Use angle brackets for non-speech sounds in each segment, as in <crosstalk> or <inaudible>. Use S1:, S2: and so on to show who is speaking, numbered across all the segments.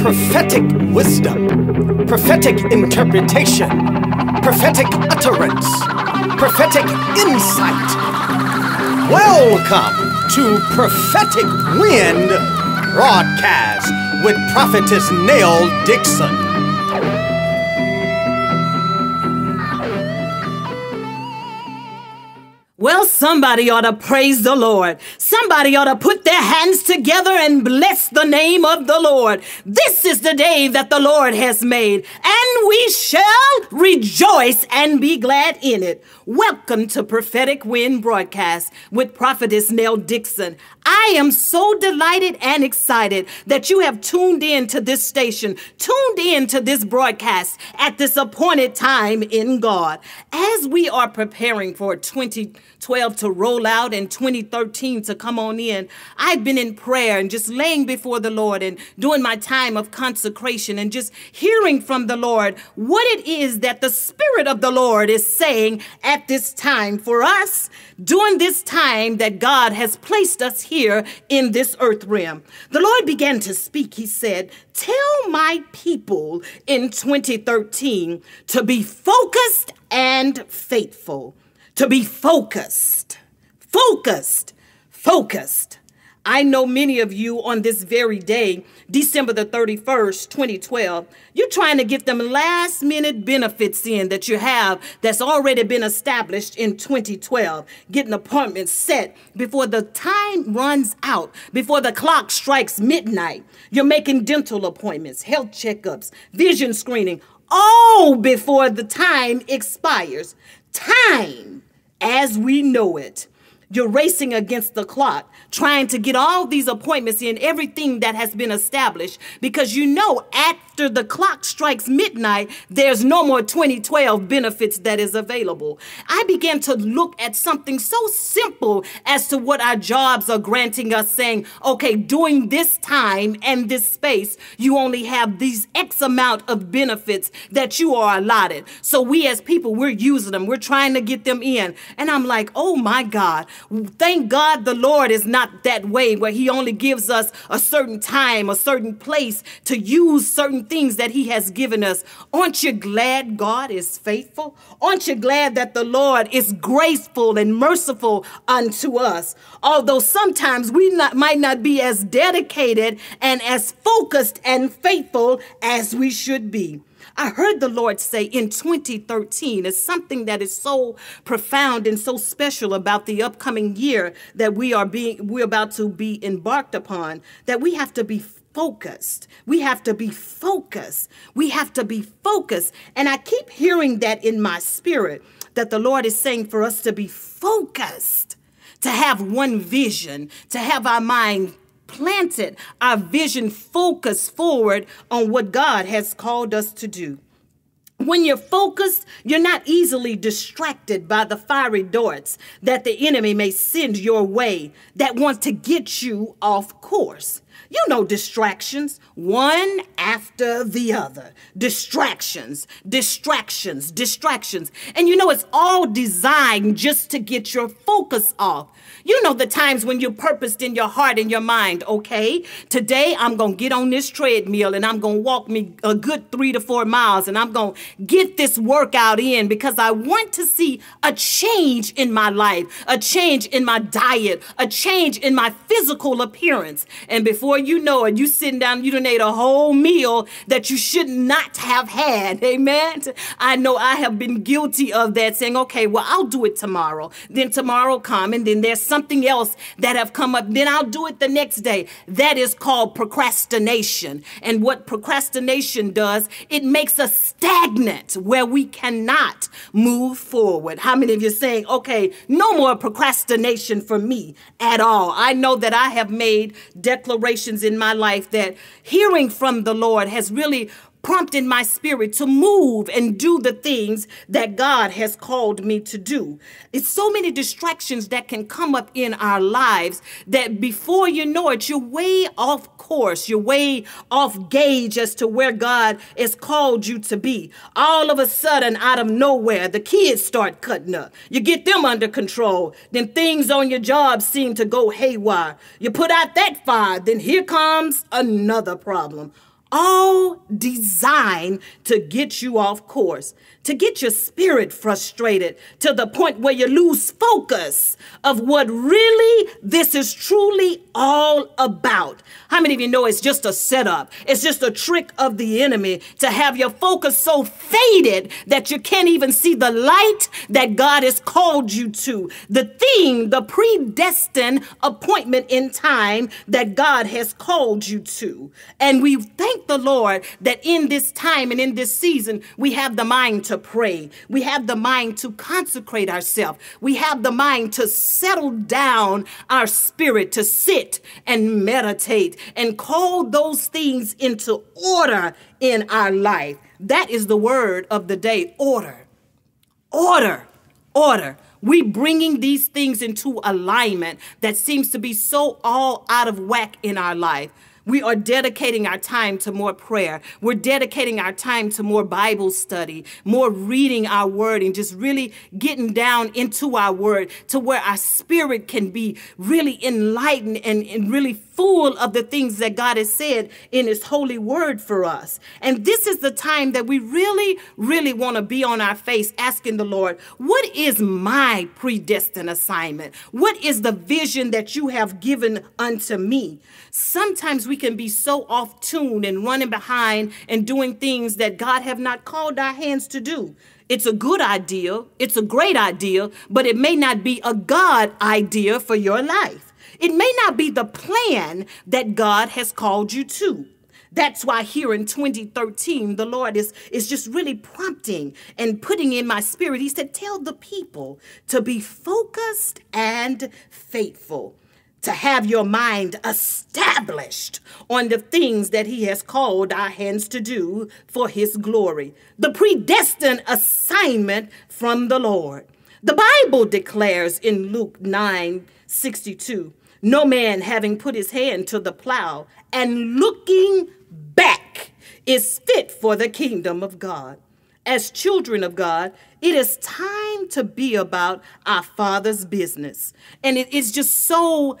S1: Prophetic wisdom, prophetic interpretation, prophetic utterance, prophetic insight. Welcome to Prophetic Wind Broadcast with Prophetess Nail Dixon. Well, somebody ought to praise the Lord. Somebody ought to put their hands together and bless the name of the Lord. This is the day that the Lord has made, and we shall rejoice and be glad in it. Welcome to Prophetic Wind Broadcast with Prophetess Nell Dixon. I am so delighted and excited that you have tuned in to this station, tuned in to this broadcast at this appointed time in God. As we are preparing for 2012 to roll out and 2013 to come on in, I've been in prayer and just laying before the Lord and doing my time of consecration and just hearing from the Lord what it is that the Spirit of the Lord is saying at this time for us during this time that God has placed us here here in this earth realm. The Lord began to speak. He said, Tell my people in 2013 to be focused and faithful. To be focused, focused, focused. I know many of you on this very day, December the 31st, 2012, you're trying to get them last minute benefits in that you have that's already been established in 2012. Getting appointments set before the time runs out, before the clock strikes midnight. You're making dental appointments, health checkups, vision screening, all before the time expires. Time as we know it you're racing against the clock, trying to get all these appointments in, everything that has been established, because you know after the clock strikes midnight, there's no more 2012 benefits that is available. I began to look at something so simple as to what our jobs are granting us, saying, okay, during this time and this space, you only have these X amount of benefits that you are allotted. So we as people, we're using them, we're trying to get them in. And I'm like, oh my God. Thank God the Lord is not that way where He only gives us a certain time, a certain place to use certain things that He has given us. Aren't you glad God is faithful? Aren't you glad that the Lord is graceful and merciful unto us? Although sometimes we not, might not be as dedicated and as focused and faithful as we should be. I heard the Lord say in 2013 is something that is so profound and so special about the upcoming year that we are being we're about to be embarked upon that we have to be focused. We have to be focused. We have to be focused. And I keep hearing that in my spirit that the Lord is saying for us to be focused, to have one vision, to have our mind planted, our vision focused forward on what God has called us to do. When you're focused, you're not easily distracted by the fiery darts that the enemy may send your way that wants to get you off course. You know distractions, one after the other. Distractions, distractions, distractions. And you know it's all designed just to get your focus off. You know the times when you purposed in your heart and your mind, okay, today I'm going to get on this treadmill and I'm going to walk me a good three to four miles and I'm going to get this workout in because I want to see a change in my life, a change in my diet, a change in my physical appearance. And before before you know it, you sitting down, you donate a whole meal that you should not have had. <laughs> Amen. I know I have been guilty of that, saying, okay, well, I'll do it tomorrow. Then tomorrow come, and then there's something else that have come up. Then I'll do it the next day. That is called procrastination. And what procrastination does, it makes us stagnant where we cannot move forward. How many of you saying, okay, no more procrastination for me at all? I know that I have made declarations in my life that hearing from the Lord has really prompting my spirit to move and do the things that God has called me to do. It's so many distractions that can come up in our lives that before you know it, you're way off course, you're way off gauge as to where God has called you to be. All of a sudden, out of nowhere, the kids start cutting up. You get them under control. Then things on your job seem to go haywire. You put out that fire, then here comes another problem all designed to get you off course to get your spirit frustrated to the point where you lose focus of what really this is truly all about. How many of you know it's just a setup? It's just a trick of the enemy to have your focus so faded that you can't even see the light that God has called you to, the thing, the predestined appointment in time that God has called you to. And we thank the Lord that in this time and in this season, we have the mind to pray. We have the mind to consecrate ourselves. We have the mind to settle down our spirit, to sit and meditate and call those things into order in our life. That is the word of the day order. Order. Order. We bringing these things into alignment that seems to be so all out of whack in our life. We are dedicating our time to more prayer. We're dedicating our time to more Bible study, more reading our word, and just really getting down into our word to where our spirit can be really enlightened and, and really full of the things that God has said in His holy word for us. And this is the time that we really, really want to be on our face asking the Lord, What is my predestined assignment? What is the vision that you have given unto me? Sometimes we can be so off tune and running behind and doing things that God have not called our hands to do. It's a good idea, it's a great idea, but it may not be a God idea for your life. It may not be the plan that God has called you to. That's why here in 2013, the Lord is, is just really prompting and putting in my spirit. He said, Tell the people to be focused and faithful, to have your mind established on the things that He has called our hands to do for His glory, the predestined assignment from the Lord. The Bible declares in Luke 9 62, no man having put his hand to the plow and looking back is fit for the kingdom of God. As children of God, it is time to be about our Father's business. And it is just so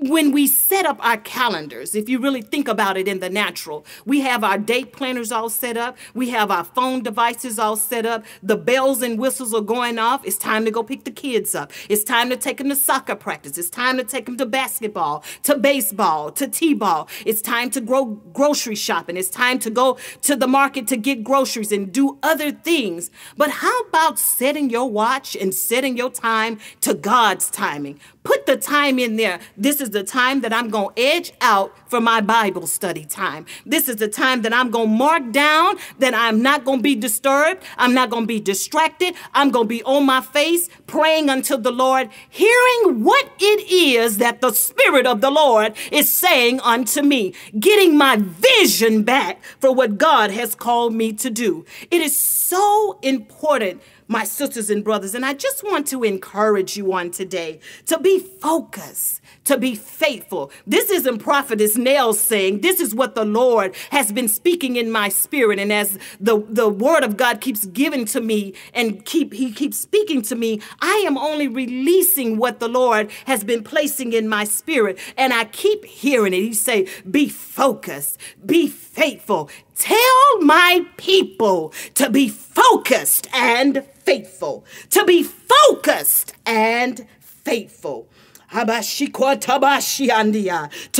S1: when we set up our calendars, if you really think about it in the natural, we have our date planners all set up, we have our phone devices all set up, the bells and whistles are going off. It's time to go pick the kids up. It's time to take them to soccer practice. It's time to take them to basketball, to baseball, to t-ball. It's time to go grocery shopping. It's time to go to the market to get groceries and do other things. But how about setting your watch and setting your time to God's timing? Put the time in there. This is the time that I'm going to edge out for my Bible study time. This is the time that I'm going to mark down that I'm not going to be disturbed. I'm not going to be distracted. I'm going to be on my face praying unto the Lord, hearing what it is that the Spirit of the Lord is saying unto me, getting my vision back for what God has called me to do. It is so important my sisters and brothers. And I just want to encourage you on today to be focused, to be faithful. This isn't Prophetess Nails saying, this is what the Lord has been speaking in my spirit. And as the, the word of God keeps giving to me and keep he keeps speaking to me, I am only releasing what the Lord has been placing in my spirit. And I keep hearing it. He say, be focused, be faithful, Tell my people to be focused and faithful. To be focused and faithful. To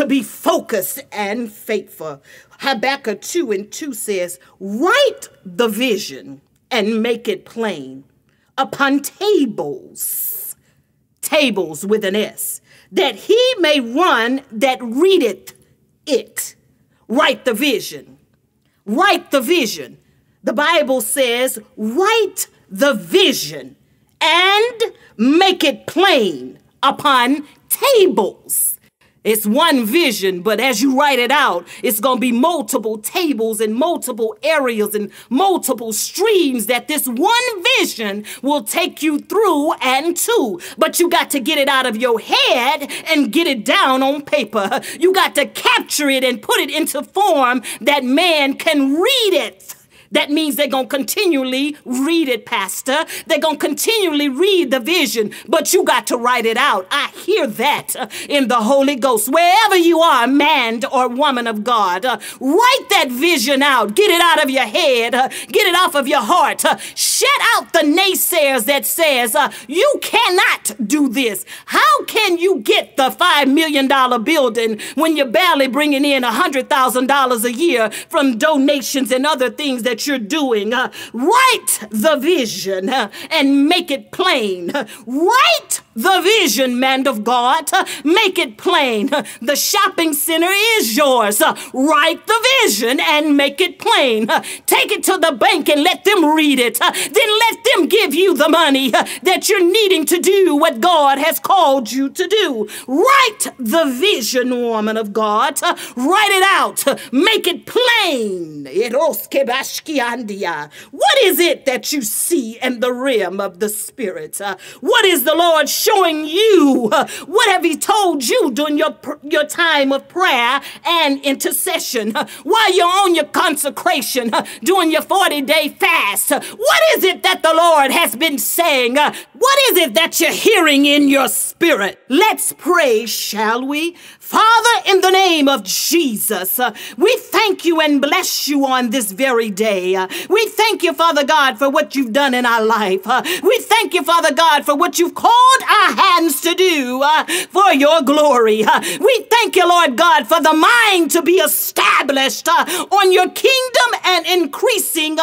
S1: be focused and faithful. Habakkuk 2 and 2 says, Write the vision and make it plain upon tables, tables with an S, that he may run that readeth it. Write the vision Write the vision. The Bible says, write the vision and make it plain upon tables it's one vision, but as you write it out, it's going to be multiple tables and multiple areas and multiple streams that this one vision will take you through and to. But you got to get it out of your head and get it down on paper. You got to capture it and put it into form that man can read it. That means they're going to continually read it, Pastor. They're going to continually read the vision, but you got to write it out. I hear that in the Holy Ghost. Wherever you are, man or woman of God, uh, write that vision out. Get it out of your head. Uh, get it off of your heart. Uh, shut out the naysayers that says, you cannot do this. How can you get the $5 million building when you're barely bringing in $100,000 a year from donations and other things that you're doing. Uh, write the vision uh, and make it plain. Uh, write the vision, man of God, make it plain. The shopping center is yours. Write the vision and make it plain. Take it to the bank and let them read it. Then let them give you the money that you're needing to do what God has called you to do. Write the vision, woman of God. Write it out. Make it plain. What is it that you see in the realm of the Spirit? What is the Lord's showing you uh, what have he told you during your, your time of prayer and intercession? Uh, while you're on your consecration, uh, doing your 40-day fast, what is it that the Lord has been saying? what is it that you're hearing in your spirit? Let's pray, shall we? Father, in the name of Jesus, uh, we thank you and bless you on this very day. Uh, we thank you, Father God, for what you've done in our life. Uh, we thank you, Father God, for what you've called our hands to do uh, for your glory. Uh, we thank you, Lord God, for the mind to be established uh, on your kingdom and increasing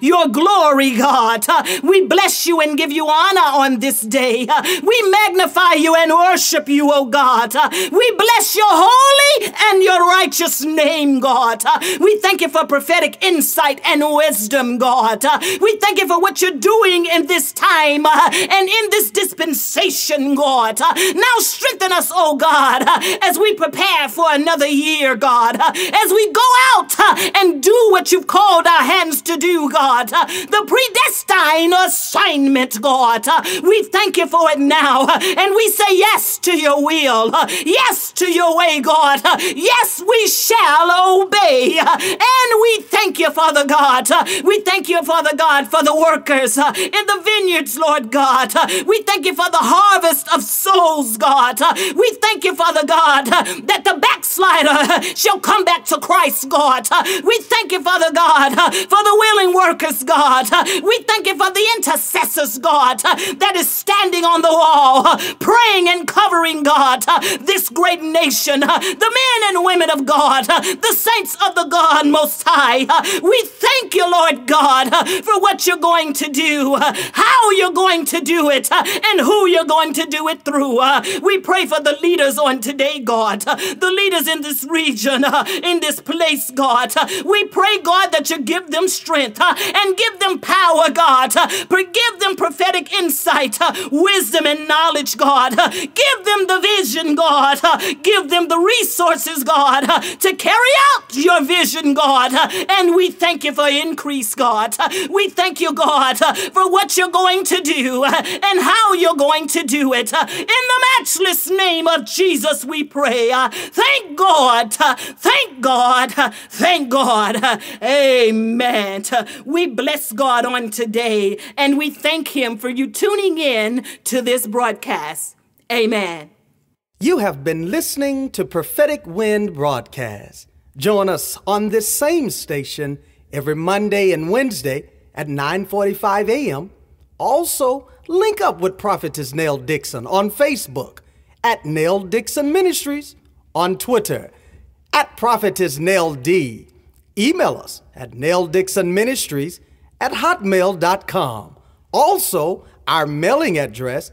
S1: your glory, God. we bless you and give you honor on this day. we magnify you and worship you, O God. we bless Bless your holy and your righteous name, God. We thank you for prophetic insight and wisdom, God. We thank you for what you're doing in this time uh, and in this dispensation, God. Now strengthen us, oh God, uh, as we prepare for another year, God. Uh, as we go out and do what you've called our hands to do, God. The predestined assignment, God. We thank you for it now. And we say yes to your will. Yes to your way, God. Yes, we shall obey. And we thank you, Father God. We thank you, Father God, for the workers in the vineyards, Lord God. We thank you for the harvest of souls, God. We thank you, Father God, that the backslider shall come back to Christ, God. We thank you, Father God, for the willing workers, God. We thank you for the intercessors, God, that is standing on the wall, praying and covering, God, this great nation. Uh, the men and women of God, uh, the saints of the God Most High. Uh, we thank you, Lord God, for what you're going to do, how you're going to do it, and who you're going to do it through. We pray for the leaders on today, God, the leaders in this region, in this place, God. We pray, God, that you give them strength and give them power, God. Give them prophetic insight, wisdom, and knowledge, God. Give them the vision, God. Give give them the resources, God, to carry out your vision, God. And we thank you for increase, God. We thank you, God, for what you're going to do and how you're going to do it. In the matchless name of Jesus, we pray. Thank God. Thank God. Thank God. Amen. We bless God on today and we thank Him for you tuning in to this broadcast. Amen. You have been listening to Prophetic Wind Broadcast. Join us on this same station every Monday and Wednesday at 9:45 a.m. Also, link up with Prophetess Nell Dixon on Facebook at Nell Dixon Ministries, on Twitter at Prophetess Nell D. Email us at naildixonministries at hotmail.com. Also, our mailing address